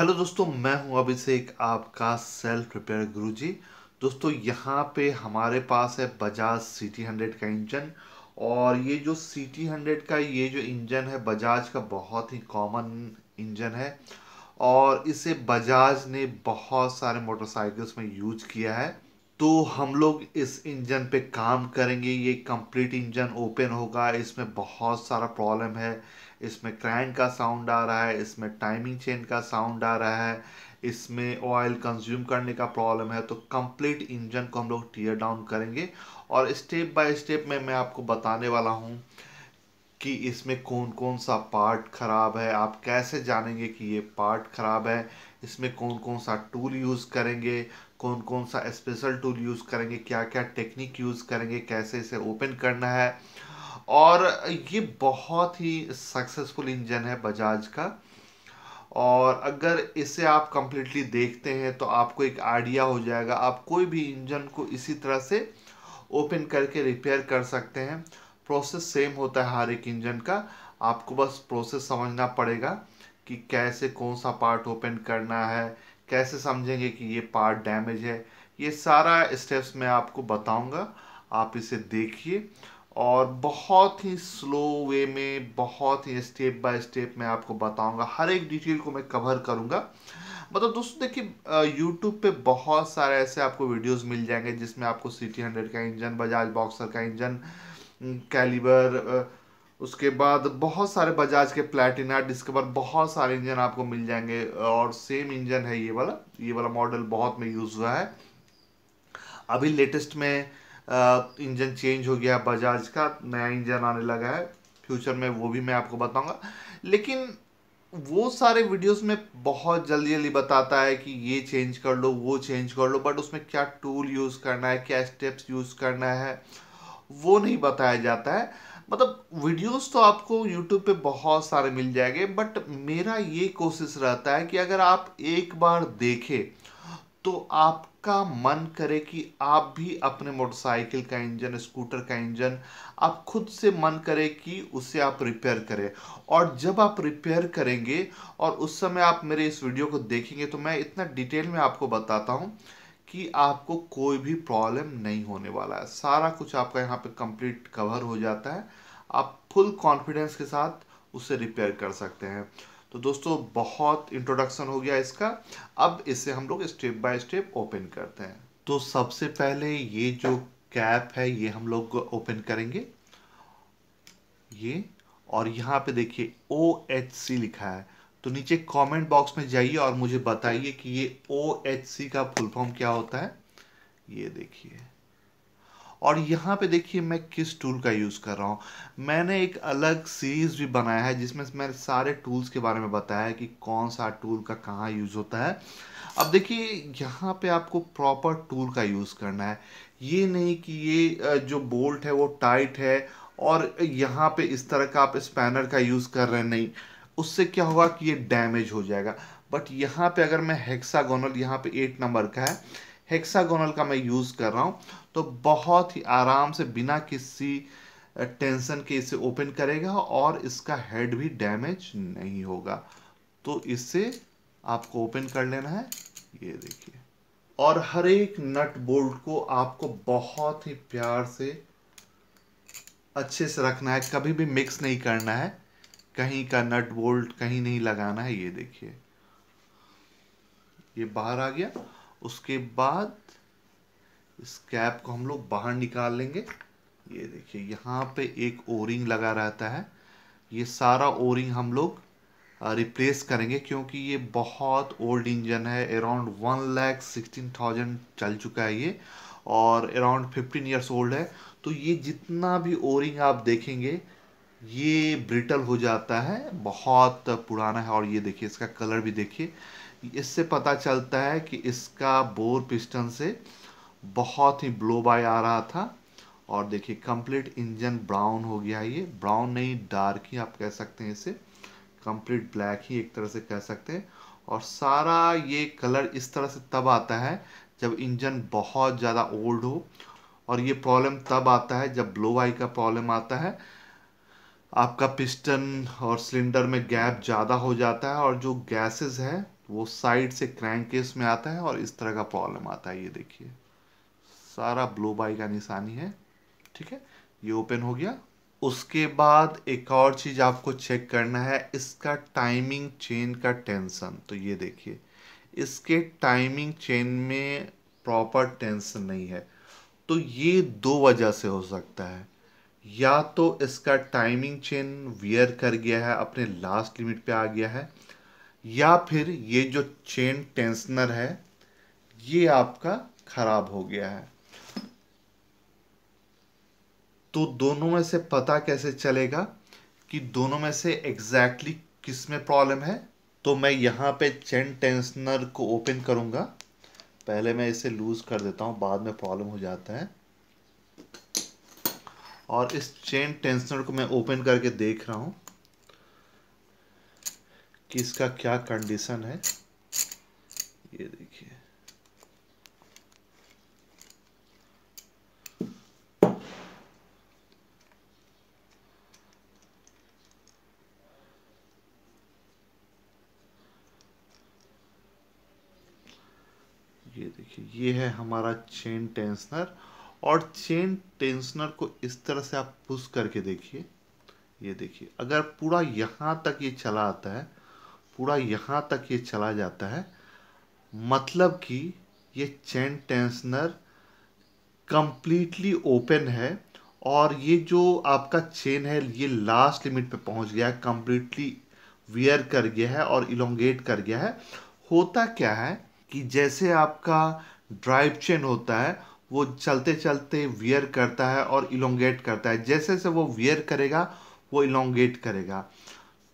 hello दोस्तों मैं हूं अभिषेक आपका सेल्फ रिपेयर गुरुजी दोस्तों यहां पे हमारे पास है बजाज सी टी हंड्रेड का इंजन और ये जो सी टी हंड्रेड का ये जो इंजन है बजाज का बहुत ही कॉमन इंजन है और इसे बजाज ने बहुत सारे मोटरसाइकिल्स में यूज किया है तो हम लोग इस इंजन पे काम करेंगे ये कंप्लीट इंजन ओपन होगा इसमें बहुत सारा प्रॉब्लम है इसमें क्रैंक का साउंड आ रहा है इसमें टाइमिंग चेन का साउंड आ रहा है इसमें ऑयल कंज्यूम करने का प्रॉब्लम है तो कंप्लीट इंजन को हम लोग टीयर डाउन करेंगे और स्टेप बाय स्टेप में मैं आपको बताने वाला हूँ कि इसमें कौन कौन सा पार्ट ख़राब है आप कैसे जानेंगे कि ये पार्ट ख़राब है इसमें कौन कौन सा टूल यूज़ करेंगे कौन कौन सा स्पेशल टूल यूज़ करेंगे क्या क्या टेक्निक यूज़ करेंगे कैसे इसे ओपन करना है और ये बहुत ही सक्सेसफुल इंजन है बजाज का और अगर इसे आप कम्प्लीटली देखते हैं तो आपको एक आइडिया हो जाएगा आप कोई भी इंजन को इसी तरह से ओपन करके रिपेयर कर सकते हैं प्रोसेस सेम होता है हर एक इंजन का आपको बस प्रोसेस समझना पड़ेगा कि कैसे कौन सा पार्ट ओपन करना है कैसे समझेंगे कि ये पार्ट डैमेज है ये सारा स्टेप्स मैं आपको बताऊंगा आप इसे देखिए और बहुत ही स्लो वे में बहुत ही स्टेप बाय स्टेप मैं आपको बताऊंगा हर एक डिटेल को मैं कवर करूंगा मतलब दोस्तों देखिए यूट्यूब पे बहुत सारे ऐसे आपको वीडियोस मिल जाएंगे जिसमें आपको सी टी हंड्रेड का इंजन बजाज बॉक्सर का इंजन कैलिबर उसके बाद बहुत सारे बजाज के प्लेटिना डिस्कवर बहुत सारे इंजन आपको मिल जाएंगे और सेम इंजन है ये वाला ये वाला मॉडल बहुत में यूज़ हुआ है अभी लेटेस्ट में इंजन चेंज हो गया बजाज का नया इंजन आने लगा है फ्यूचर में वो भी मैं आपको बताऊंगा लेकिन वो सारे वीडियोस में बहुत जल्दी जल्दी बताता है कि ये चेंज कर लो वो चेंज कर लो बट उसमें क्या टूल यूज़ करना है क्या स्टेप्स यूज़ करना है वो नहीं बताया जाता है मतलब वीडियोस तो आपको यूट्यूब पे बहुत सारे मिल जाएंगे बट मेरा ये कोशिश रहता है कि अगर आप एक बार देखें तो आपका मन करे कि आप भी अपने मोटरसाइकिल का इंजन स्कूटर का इंजन आप खुद से मन करे कि उसे आप रिपेयर करें और जब आप रिपेयर करेंगे और उस समय आप मेरे इस वीडियो को देखेंगे तो मैं इतना डिटेल में आपको बताता हूँ कि आपको कोई भी प्रॉब्लम नहीं होने वाला है सारा कुछ आपका यहाँ पे कंप्लीट कवर हो जाता है आप फुल कॉन्फिडेंस के साथ उसे रिपेयर कर सकते हैं तो दोस्तों बहुत इंट्रोडक्शन हो गया इसका अब इसे हम लोग स्टेप बाय स्टेप ओपन करते हैं तो सबसे पहले ये जो कैप है ये हम लोग ओपन करेंगे ये और यहाँ पे देखिए ओ एच सी लिखा है तो नीचे कमेंट बॉक्स में जाइए और मुझे बताइए कि ये ओ एच सी का फुल फॉर्म क्या होता है ये देखिए और यहाँ पे देखिए मैं किस टूल का यूज़ कर रहा हूँ मैंने एक अलग सीरीज़ भी बनाया है जिसमें मैंने सारे टूल्स के बारे में बताया है कि कौन सा टूल का कहाँ यूज़ होता है अब देखिए यहाँ पे आपको प्रॉपर टूल का यूज़ करना है ये नहीं कि ये जो बोल्ट है वो टाइट है और यहाँ पे इस तरह का आप स्पैनर का यूज़ कर रहे हैं नहीं उससे क्या होगा कि ये डैमेज हो जाएगा बट यहाँ पे अगर मैं हेक्सागोनल यहाँ पे एट नंबर का है हेक्सागोनल का मैं यूज़ कर रहा हूँ तो बहुत ही आराम से बिना किसी टेंशन के इसे ओपन करेगा और इसका हेड भी डैमेज नहीं होगा तो इसे आपको ओपन कर लेना है ये देखिए और हर एक नट बोल्ट को आपको बहुत ही प्यार से अच्छे से रखना है कभी भी मिक्स नहीं करना है कहीं का नट बोल्ट कहीं नहीं लगाना है ये देखिए ये बाहर आ गया उसके बाद इस कैप को हम लोग बाहर निकाल लेंगे ये देखिए यहाँ पे एक ओरिंग लगा रहता है ये सारा ओरिंग हम लोग रिप्लेस करेंगे क्योंकि ये बहुत ओल्ड इंजन है around one lakh sixteen thousand चल चुका है ये और अराउंड फिफ्टीन ईयर्स ओल्ड है तो ये जितना भी ओरिंग आप देखेंगे ये ब्रिटल हो जाता है बहुत पुराना है और ये देखिए इसका कलर भी देखिए इससे पता चलता है कि इसका बोर पिस्टन से बहुत ही ब्लो बाय आ रहा था और देखिए कंप्लीट इंजन ब्राउन हो गया ये ब्राउन नहीं डार्क ही आप कह सकते हैं इसे कंप्लीट ब्लैक ही एक तरह से कह सकते हैं और सारा ये कलर इस तरह से तब आता है जब इंजन बहुत ज़्यादा ओल्ड हो और ये प्रॉब्लम तब आता है जब ब्लो बाई का प्रॉब्लम आता है आपका पिस्टन और सिलेंडर में गैप ज़्यादा हो जाता है और जो गैसेस है वो साइड से क्रैंक केस में आता है और इस तरह का प्रॉब्लम आता है ये देखिए सारा ब्लो बाई का निशानी है ठीक है ये ओपन हो गया उसके बाद एक और चीज़ आपको चेक करना है इसका टाइमिंग चेन का टेंशन तो ये देखिए इसके टाइमिंग चेन में प्रॉपर टेंशन नहीं है तो ये दो वजह से हो सकता है या तो इसका टाइमिंग चेन वियर कर गया है अपने लास्ट लिमिट पे आ गया है या फिर ये जो चेन टेंसनर है ये आपका खराब हो गया है तो दोनों में से पता कैसे चलेगा कि दोनों में से एग्जैक्टली exactly किस में प्रॉब्लम है तो मैं यहाँ पे चेन टेंसनर को ओपन करूँगा पहले मैं इसे लूज़ कर देता हूँ बाद में प्रॉब्लम हो जाता है और इस चेन टेंसनर को मैं ओपन करके देख रहा हूँ कि इसका क्या कंडीशन है ये देखिए ये देखिए ये है हमारा चेन टेंसनर और चेन टेंसनर को इस तरह से आप पुश करके देखिए ये देखिए अगर पूरा यहाँ तक ये चला आता है पूरा यहाँ तक ये चला जाता है मतलब कि ये चेन टेंसनर कंप्लीटली ओपन है और ये जो आपका चेन है ये लास्ट लिमिट पे पहुंच गया है कम्प्लीटली वियर कर गया है और इलोंगेट कर गया है होता क्या है कि जैसे आपका ड्राइव चेन होता है वो चलते चलते वियर करता है और इलोंगेट करता है जैसे जैसे वो वियर करेगा वो इलोंगेट करेगा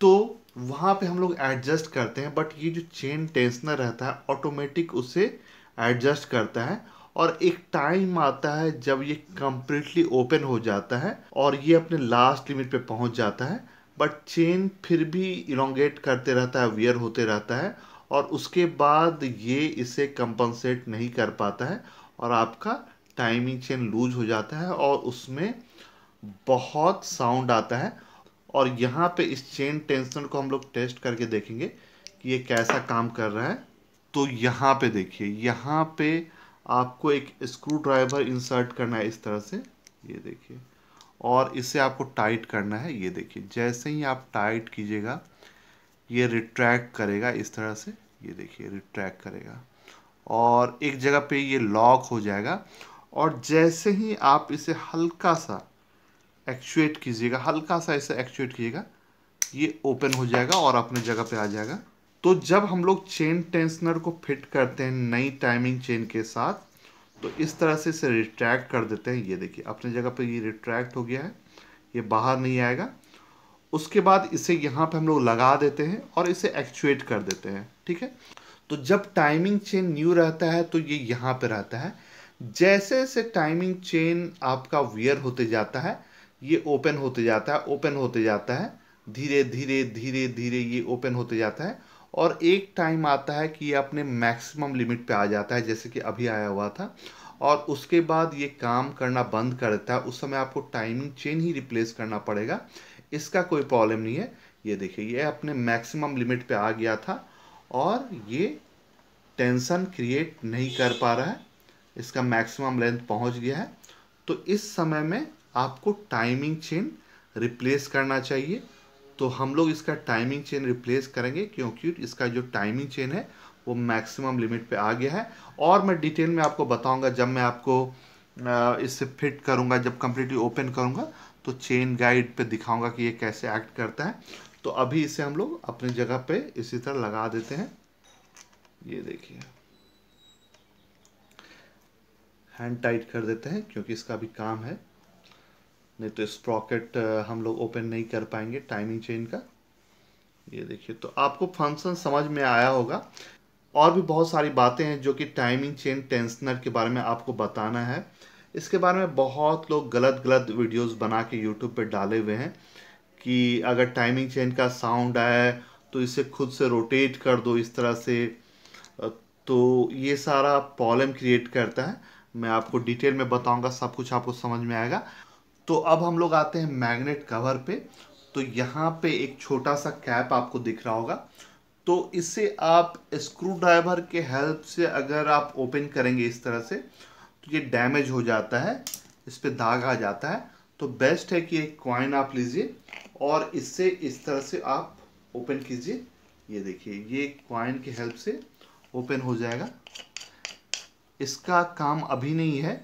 तो वहाँ पे हम लोग एडजस्ट करते हैं बट ये जो चेन टेंसनर रहता है ऑटोमेटिक उसे एडजस्ट करता है और एक टाइम आता है जब ये कम्प्लीटली ओपन हो जाता है और ये अपने लास्ट लिमिट पे पहुंच जाता है बट चेन फिर भी इलोंगेट करते रहता है वियर होते रहता है और उसके बाद ये इसे कंपनसेट नहीं कर पाता है और आपका टाइमिंग चेन लूज हो जाता है और उसमें बहुत साउंड आता है और यहाँ पे इस चेन टेंशन को हम लोग टेस्ट करके देखेंगे कि ये कैसा काम कर रहा है तो यहाँ पे देखिए यहाँ पे आपको एक स्क्रू ड्राइवर इंसर्ट करना है इस तरह से ये देखिए और इसे आपको टाइट करना है ये देखिए जैसे ही आप टाइट कीजिएगा ये रिट्रैक्ट करेगा इस तरह से ये देखिए रिट्रैक्ट करेगा और एक जगह पे ये लॉक हो जाएगा और जैसे ही आप इसे हल्का सा एक्चुएट कीजिएगा हल्का सा इसे एक्चुएट कीजिएगा ये ओपन हो जाएगा और अपने जगह पे आ जाएगा तो जब हम लोग चेन टेंसनर को फिट करते हैं नई टाइमिंग चेन के साथ तो इस तरह से इसे रिट्रैक्ट कर देते हैं ये देखिए अपने जगह पर ये रिट्रैक्ट हो गया है ये बाहर नहीं आएगा उसके बाद इसे यहाँ पे हम लोग लगा देते हैं और इसे एक्चुएट कर देते हैं ठीक है तो जब टाइमिंग चेन न्यू रहता है तो ये यहाँ पे रहता है जैसे जैसे टाइमिंग चेन आपका वियर होते जाता है ये ओपन होते जाता है ओपन होते जाता है धीरे धीरे धीरे धीरे ये ओपन होते जाता है और एक टाइम आता है कि ये अपने मैक्सिमम लिमिट पे आ जाता है जैसे कि अभी आया हुआ था और उसके बाद ये काम करना बंद कर देता है उस समय आपको टाइमिंग चेन ही रिप्लेस करना पड़ेगा इसका कोई प्रॉब्लम नहीं है ये देखिए ये अपने मैक्सिमम लिमिट पे आ गया था और ये टेंसन क्रिएट नहीं कर पा रहा है इसका मैक्सिमम लेंथ पहुंच गया है तो इस समय में आपको टाइमिंग चेन रिप्लेस करना चाहिए तो हम लोग इसका टाइमिंग चेन रिप्लेस करेंगे क्योंकि इसका जो टाइमिंग चेन है वो मैक्सिमम लिमिट पे आ गया है और मैं डिटेल में आपको बताऊंगा जब मैं आपको इससे फिट करूंगा जब कम्प्लीटली ओपन करूंगा तो चेन गाइड पे दिखाऊंगा कि ये कैसे एक्ट करता है तो अभी इसे हम लोग अपनी जगह पे इसी तरह लगा देते हैं ये देखिए हैंड टाइट कर देते हैं क्योंकि इसका भी काम है नहीं तो स्प्रॉकेट हम लोग ओपन नहीं कर पाएंगे टाइमिंग चेन का ये देखिए तो आपको फंक्शन समझ में आया होगा और भी बहुत सारी बातें हैं जो कि टाइमिंग चेन टेंसनर के बारे में आपको बताना है इसके बारे में बहुत लोग गलत गलत वीडियोस बना के यूट्यूब पे डाले हुए हैं कि अगर टाइमिंग चेन का साउंड आए तो इसे खुद से रोटेट कर दो इस तरह से तो ये सारा प्रॉब्लम क्रिएट करता है मैं आपको डिटेल में बताऊंगा सब कुछ आपको समझ में आएगा तो अब हम लोग आते हैं मैग्नेट कवर पे तो यहाँ पे एक छोटा सा कैप आपको दिख रहा होगा तो इसे आप स्क्रू ड्राइवर के हेल्प से अगर आप ओपन करेंगे इस तरह से तो ये डैमेज हो जाता है इस पर दाग आ जाता है तो बेस्ट है कि एक कॉइन आप लीजिए और इससे इस तरह से आप ओपन कीजिए ये देखिए ये कॉइन के हेल्प से ओपन हो जाएगा इसका काम अभी नहीं है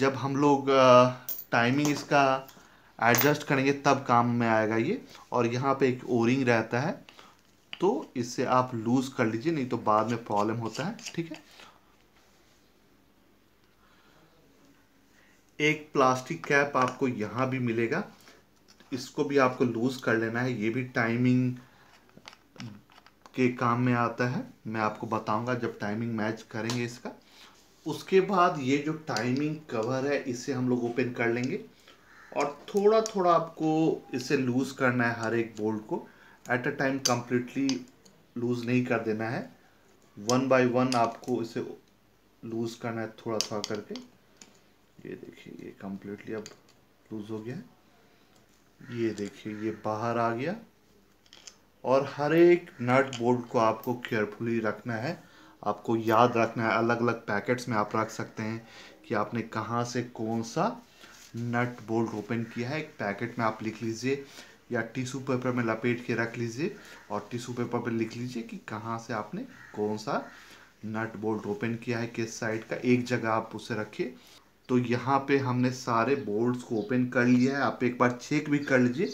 जब हम लोग टाइमिंग इसका एडजस्ट करेंगे तब काम में आएगा ये और यहाँ पे एक ओरिंग रहता है तो इससे आप लूज़ कर लीजिए नहीं तो बाद में प्रॉब्लम होता है ठीक है एक प्लास्टिक कैप आपको यहाँ भी मिलेगा इसको भी आपको लूज़ कर लेना है ये भी टाइमिंग के काम में आता है मैं आपको बताऊंगा जब टाइमिंग मैच करेंगे इसका उसके बाद ये जो टाइमिंग कवर है इसे हम लोग ओपन कर लेंगे और थोड़ा थोड़ा आपको इसे लूज़ करना है हर एक बोल्ट को at a time completely loose नहीं कर देना है वन बाय वन आपको इसे लूज़ करना है थोड़ा थोड़ा करके ये देखिए ये कम्प्लीटली अब लूज़ हो गया है ये देखिए ये बाहर आ गया और हर एक नट बोल्ट को आपको केयरफुली रखना है आपको याद रखना है अलग अलग पैकेट्स में आप रख सकते हैं कि आपने कहाँ से कौन सा नट बोल्ट ओपन किया है एक पैकेट में आप लिख लीजिए या टिशू पेपर में लपेट के रख लीजिए और टिशू पेपर पर लिख लीजिए कि कहाँ से आपने कौन सा नट बोल्ट ओपन किया है किस साइड का एक जगह आप उसे रखिए तो यहाँ पे हमने सारे बोल्ट्स को ओपन कर लिया है आप एक बार चेक भी कर लीजिए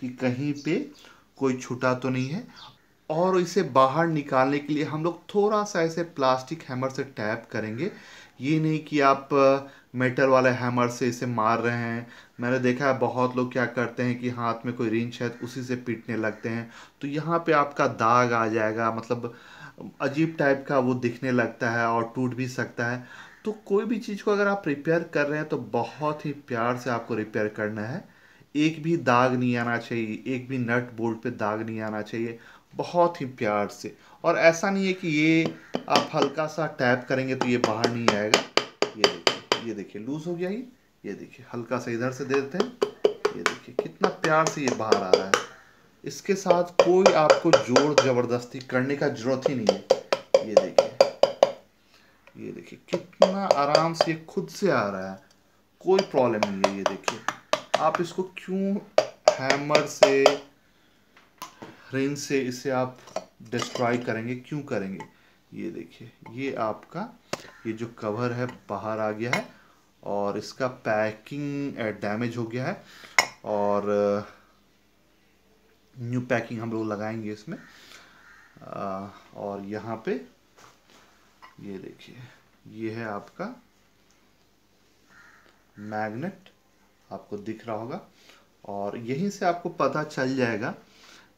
कि कहीं पे कोई छूटा तो नहीं है और इसे बाहर निकालने के लिए हम लोग थोड़ा सा ऐसे प्लास्टिक हैमर से टैप करेंगे ये नहीं कि आप मेटल वाले हैमर से इसे मार रहे हैं मैंने देखा है बहुत लोग क्या करते हैं कि हाथ में कोई रिंच है तो उसी से पीटने लगते हैं तो यहाँ पे आपका दाग आ जाएगा मतलब अजीब टाइप का वो दिखने लगता है और टूट भी सकता है तो कोई भी चीज़ को अगर आप रिपेयर कर रहे हैं तो बहुत ही प्यार से आपको रिपेयर करना है एक भी दाग नहीं आना चाहिए एक भी नट बोल्ट पे दाग नहीं आना चाहिए बहुत ही प्यार से और ऐसा नहीं है कि ये आप हल्का सा टैप करेंगे तो ये बाहर नहीं आएगा ये देखिए ये देखिए लूज हो गया ये ये देखिए हल्का सा इधर से दे देते हैं ये देखिए कितना प्यार से ये बाहर आ रहा है इसके साथ कोई आपको जोर जबरदस्ती करने का जरूरत ही नहीं है ये देखिए ये देखिए कितना आराम से खुद से आ रहा है कोई प्रॉब्लम नहीं है ये देखिए आप इसको क्यों हैमर से रेन से इसे आप डिस्ट्रॉय करेंगे क्यों करेंगे ये देखिए ये आपका ये जो कवर है बाहर आ गया है और इसका पैकिंग डैमेज हो गया है और न्यू पैकिंग हम लोग लगाएंगे इसमें आ, और यहाँ पे ये देखिए ये है आपका मैग्नेट आपको दिख रहा होगा और यहीं से आपको पता चल जाएगा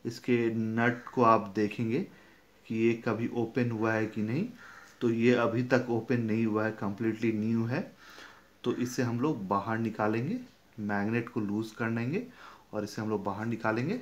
इसके नट को आप देखेंगे कि ये कभी ओपन हुआ है कि नहीं तो ये अभी तक ओपन नहीं हुआ है कम्प्लीटली न्यू है तो इसे हम लोग बाहर निकालेंगे मैग्नेट को लूज़ कर लेंगे और इसे हम लोग बाहर निकालेंगे